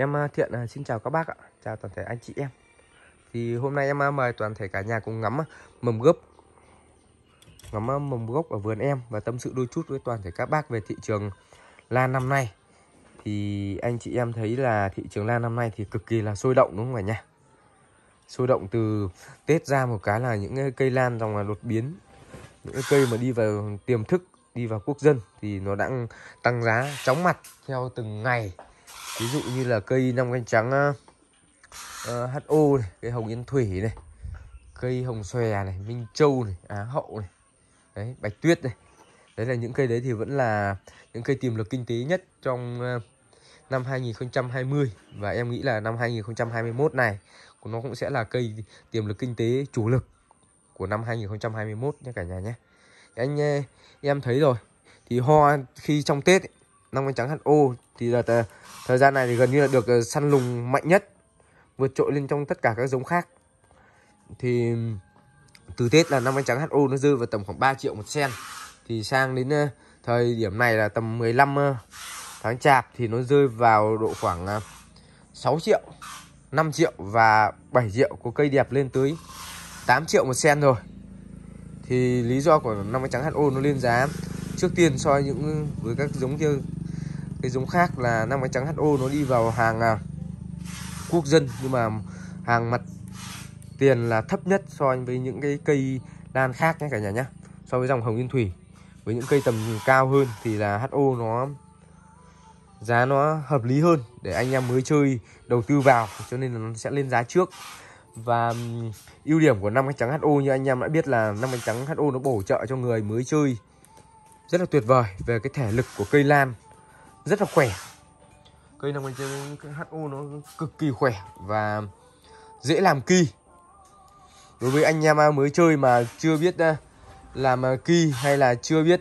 Em à, Thiện à, xin chào các bác ạ, chào toàn thể anh chị em Thì hôm nay em à, mời toàn thể cả nhà cùng ngắm mầm gốc Ngắm mầm gốc ở vườn em và tâm sự đôi chút với toàn thể các bác về thị trường lan năm nay Thì anh chị em thấy là thị trường lan năm nay thì cực kỳ là sôi động đúng không cả nhà Sôi động từ Tết ra một cái là những cây lan dòng là đột biến Những cây mà đi vào tiềm thức, đi vào quốc dân thì nó đang tăng giá chóng mặt theo từng ngày ví dụ như là cây năm cánh trắng uh, ờ, ho này cây hồng yên thủy này cây hồng xòe này minh châu này á hậu này đấy bạch tuyết này đấy là những cây đấy thì vẫn là những cây tiềm lực kinh tế nhất trong uh, năm 2020 và em nghĩ là năm 2021 này nó cũng sẽ là cây tiềm lực kinh tế chủ lực của năm 2021 nha cả nhà nhé anh ờ, em thấy rồi thì hoa khi trong Tết năm con trắng HO thì là thời gian này thì gần như là được ờ, săn lùng mạnh nhất vượt trội lên trong tất cả các giống khác thì từ Tết là năm con trắng HO nó rơi vào tầm khoảng 3 triệu một sen thì sang đến ờ, thời điểm này là tầm 15 ờ, tháng chạp thì nó rơi vào độ khoảng 6 triệu 5 triệu và 7 triệu của cây đẹp lên tới 8 triệu một sen rồi thì lý do của năm cái trắng HO nó lên giá trước tiên so với những với các giống kia cái giống khác là năm cái trắng HO nó đi vào hàng à, quốc dân nhưng mà hàng mặt tiền là thấp nhất so với những cái cây lan khác nhé cả nhà nhé so với dòng hồng yên thủy với những cây tầm cao hơn thì là HO nó giá nó hợp lý hơn để anh em mới chơi đầu tư vào cho nên là nó sẽ lên giá trước và ưu điểm của năm cái trắng HO như anh em đã biết là năm cái trắng HO nó bổ trợ cho người mới chơi rất là tuyệt vời về cái thể lực của cây lan rất là khỏe cây 5 hu nó cực kỳ khỏe và dễ làm kỳ đối với anh em à, mới chơi mà chưa biết à, làm à, kỳ hay là chưa biết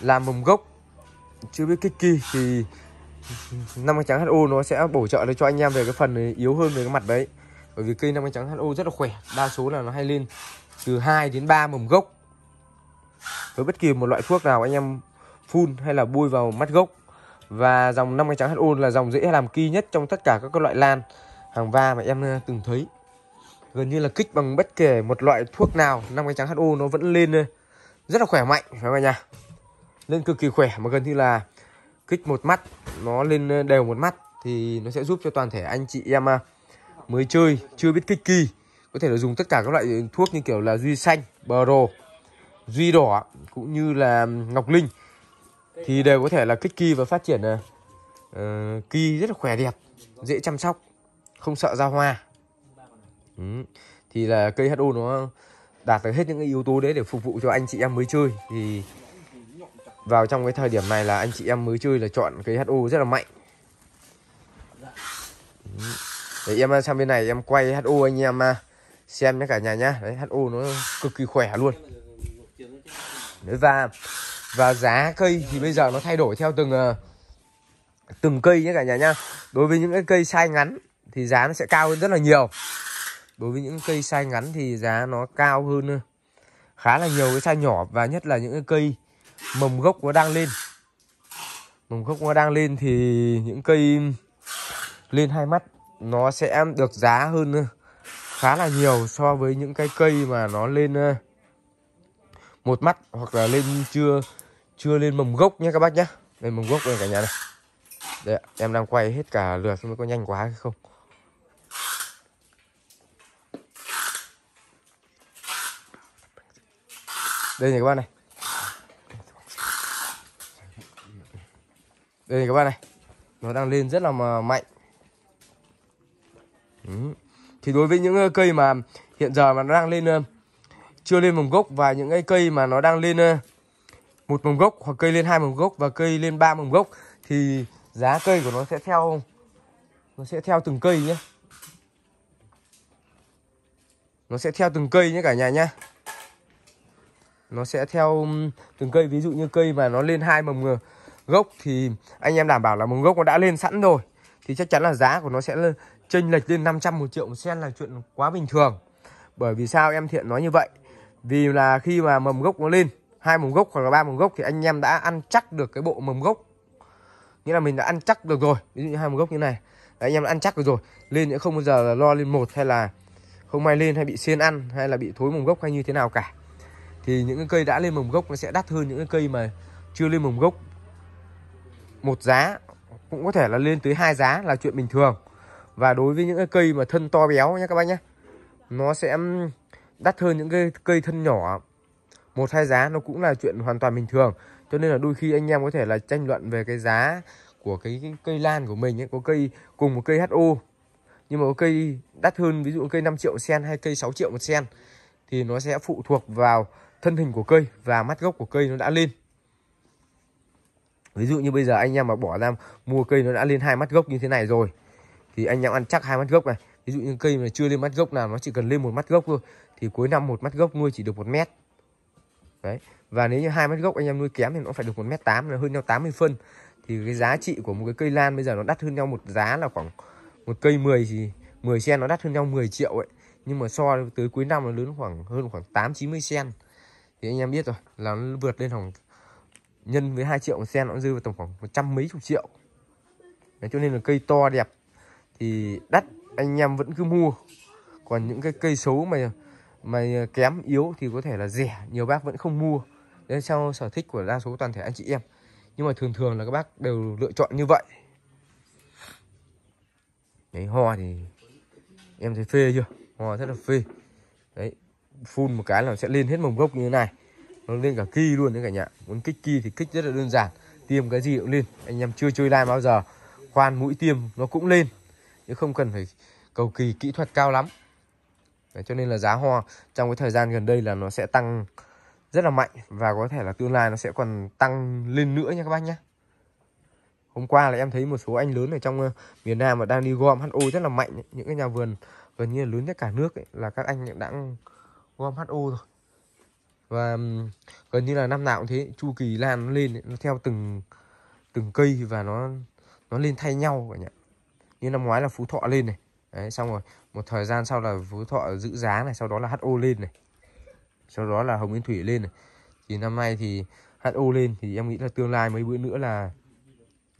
làm mầm gốc chưa biết kích kỳ thì năm cánh trắng hu nó sẽ bổ trợ cho anh em về cái phần yếu hơn về cái mặt đấy bởi vì cây năm cánh trắng hu rất là khỏe đa số là nó hay lên từ 2 đến 3 mầm gốc với bất kỳ một loại thuốc nào anh em phun hay là bôi vào mắt gốc và dòng 50 trắng HU là dòng dễ làm ki nhất trong tất cả các loại lan hàng va mà em ờ, từng thấy. Gần như là kích bằng bất kể một loại thuốc nào, 50 trắng HU nó vẫn lên ờ, rất là khỏe mạnh phải không nhà? Lên cực kỳ khỏe mà gần như là kích một mắt nó lên ờ, đều một mắt thì nó sẽ giúp cho toàn thể anh chị em mới chơi chưa biết kích kỳ có thể là dùng tất cả các loại thuốc như kiểu là duy xanh, bờ rồ, duy đỏ cũng như là ngọc linh thì đều có thể là kích kỳ và phát triển uh, ờ, ờ, kỳ rất là khỏe đẹp dễ chăm sóc không sợ ra hoa ừ. thì là cây HO nó đạt được hết những cái yếu tố đấy để phục vụ cho anh chị em mới chơi thì vào trong cái thời điểm này là anh chị em mới chơi là chọn cây HO rất là mạnh ừ. để em ờ, sang bên này em quay HO anh em xem nhé cả nhà nhá đấy HO nó cực kỳ khỏe luôn đấy và và giá cây thì bây giờ nó thay đổi theo từng ờ, từng cây nhé cả nhà nhá đối với những cái cây sai ngắn thì giá nó sẽ cao hơn rất là nhiều đối với những cây sai ngắn thì giá nó cao hơn ờ, khá là nhiều cái sai nhỏ và nhất là những cái cây mầm gốc nó đang lên mầm gốc nó đang lên thì những cây lên hai mắt nó sẽ được giá hơn ờ, khá là nhiều so với những cái cây mà nó lên một mắt hoặc là lên chưa chưa lên mầm gốc nhé các bác nhé lên mầm gốc lên cả nhà này đây em đang quay hết cả lượt xem có nhanh quá hay không đây này các bác này đây này các bác này nó đang lên rất là mạnh ừ. thì đối với những ờ, cây mà hiện giờ mà nó đang lên ờ, chưa lên mầm gốc và những cái cây mà nó đang lên ờ, một mầm gốc hoặc cây lên hai mầm gốc và cây lên ba mầm gốc thì giá cây của nó sẽ theo nó sẽ theo từng cây nhé nó sẽ theo từng cây nhé cả nhà nhé nó sẽ theo từng cây ví dụ như cây mà nó lên hai mầm ờ, gốc thì anh em đảm bảo là mầm gốc nó đã lên sẵn rồi thì chắc chắn là giá của nó sẽ chênh lệch lên 500 một triệu một sen là chuyện quá bình thường bởi vì sao em thiện nói như vậy vì là khi mà mầm gốc nó lên hai mầm gốc hoặc là ba mầm gốc thì anh em đã ăn chắc được cái bộ mầm gốc nghĩa là mình đã ăn chắc được rồi ví dụ như hai mầm gốc như này Đấy, anh em đã ăn chắc được rồi lên nữa không bao giờ là lo lên một hay là không may lên hay bị xiên ăn hay là bị thối mầm gốc hay như thế nào cả thì những cái cây đã lên mầm gốc nó sẽ đắt hơn những cái cây mà chưa lên mầm gốc một giá cũng có thể là lên tới hai giá là chuyện bình thường và đối với những cái cây mà thân to béo nhé các bác nhé nó sẽ đắt hơn những cái cây thân nhỏ một hai giá nó cũng là chuyện hoàn toàn bình thường cho nên là đôi khi anh em có thể là tranh luận về cái giá của cái, cái cây lan của mình ấy có cây cùng một cây ho nhưng mà có cây đắt hơn ví dụ cây 5 triệu sen hay cây 6 triệu một sen thì nó sẽ phụ thuộc vào thân hình của cây và mắt gốc của cây nó đã lên ví dụ như bây giờ anh em mà bỏ ra mua cây nó đã lên hai mắt gốc như thế này rồi thì anh em ăn chắc hai mắt gốc này ví dụ như cây mà chưa lên mắt gốc nào nó chỉ cần lên một mắt gốc thôi thì cuối năm một mắt gốc nuôi chỉ được một mét đấy và nếu như hai mét gốc anh em nuôi kém thì nó phải được một mét tám là hơn nhau 80 phân thì cái giá trị của một cái cây lan bây giờ nó đắt hơn nhau một giá là khoảng một cây 10 thì 10 sen nó đắt hơn nhau 10 triệu ấy nhưng mà so tới cuối năm nó lớn khoảng hơn khoảng 8 90 sen thì anh em biết rồi là nó vượt lên khoảng nhân với 2 triệu sen nó dư vào tầm khoảng một trăm mấy chục triệu Đấy, cho nên là cây to đẹp thì đắt anh em vẫn cứ mua còn những cái cây xấu mà mà ờ, kém yếu thì có thể là rẻ nhiều bác vẫn không mua đấy theo sở thích của đa số toàn thể anh chị em nhưng mà thường thường là các bác đều lựa chọn như vậy đấy hoa thì em thấy phê chưa hoa rất là phê đấy phun một cái là sẽ lên hết mầm gốc như thế này nó lên cả ki luôn đấy cả nhà muốn kích ki thì kích rất là đơn giản tiêm cái gì cũng lên anh em chưa chơi live bao giờ khoan mũi tiêm nó cũng lên chứ không cần phải cầu kỳ kỹ thuật cao lắm Đấy, cho nên là giá hoa trong cái thời gian gần đây là nó sẽ tăng rất là mạnh và có thể là tương lai nó sẽ còn tăng lên nữa nha các bác nhé. Hôm qua là em thấy một số anh lớn ở trong ờ, miền Nam mà đang đi gom HO rất là mạnh những cái nhà vườn gần như là lớn nhất cả nước ấy, là các anh đã gom HO rồi. Và gần như là năm nào cũng thế, chu kỳ lan nó lên nó theo từng từng cây và nó nó lên thay nhau cả nhà. Như năm ngoái là Phú Thọ lên này, đấy xong rồi một thời gian sau là phú thọ giữ giá này sau đó là ho lên này sau đó là hồng yên thủy lên này thì năm nay thì ho lên thì em nghĩ là tương lai mấy bữa nữa là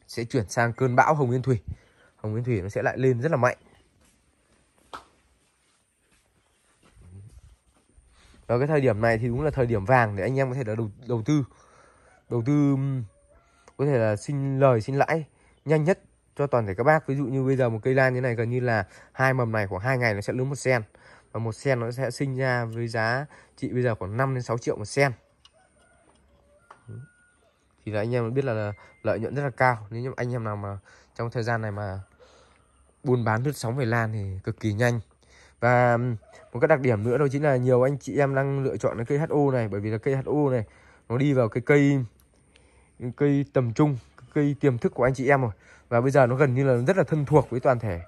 sẽ chuyển sang cơn bão hồng yên thủy hồng yên thủy nó sẽ lại lên rất là mạnh Và cái thời điểm này thì đúng là thời điểm vàng để anh em có thể là đầu, đầu tư đầu tư có thể là xin lời xin lãi nhanh nhất cho toàn thể các bác ví dụ như bây giờ một cây lan như này gần như là hai mầm này khoảng hai ngày nó sẽ lớn một sen và một sen nó sẽ sinh ra với giá trị bây giờ khoảng 5 đến 6 triệu một sen thì là anh em biết là lợi nhuận rất là cao nếu như anh em nào mà trong thời gian này mà buôn bán lướt sóng về lan thì cực kỳ nhanh và một cái đặc điểm nữa đó chính là nhiều anh chị em đang lựa chọn cái cây HO này bởi vì là cây HO này nó đi vào cái cây cây tầm trung cây tiềm thức của anh chị em rồi và bây giờ nó gần như là rất là thân thuộc với toàn thể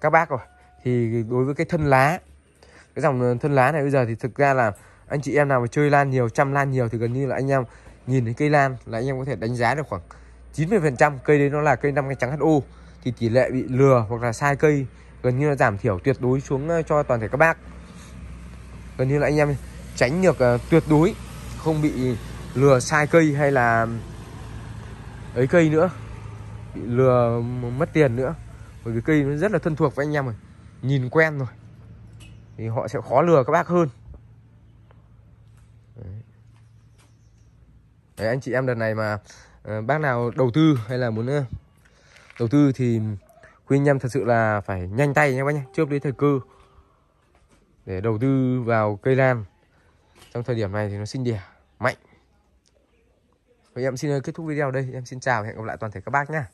các bác rồi thì đối với cái thân lá cái dòng thân lá này bây giờ thì thực ra là anh chị em nào mà chơi lan nhiều chăm lan nhiều thì gần như là anh em nhìn thấy cây lan là anh em có thể đánh giá được khoảng 90% cây đấy nó là cây năm cánh trắng HO thì tỷ lệ bị lừa hoặc là sai cây gần như là giảm thiểu tuyệt đối xuống ờ, cho toàn thể các bác gần như là anh em tránh được ờ, tuyệt đối không bị lừa sai cây hay là ấy cây nữa bị lừa mất tiền nữa bởi vì cây nó rất là thân thuộc với anh em rồi nhìn quen rồi thì họ sẽ khó lừa các bác hơn Đấy. anh chị em đợt này mà ờ, bác nào đầu tư hay là muốn ờ, đầu tư thì khuyên anh em thật sự là phải nhanh tay nha bác nhé trước đến thời cơ để đầu tư vào cây lan trong thời điểm này thì nó sinh đẻ mạnh Vậy em xin ờ, kết thúc video đây em xin chào và hẹn gặp lại toàn thể các bác nhé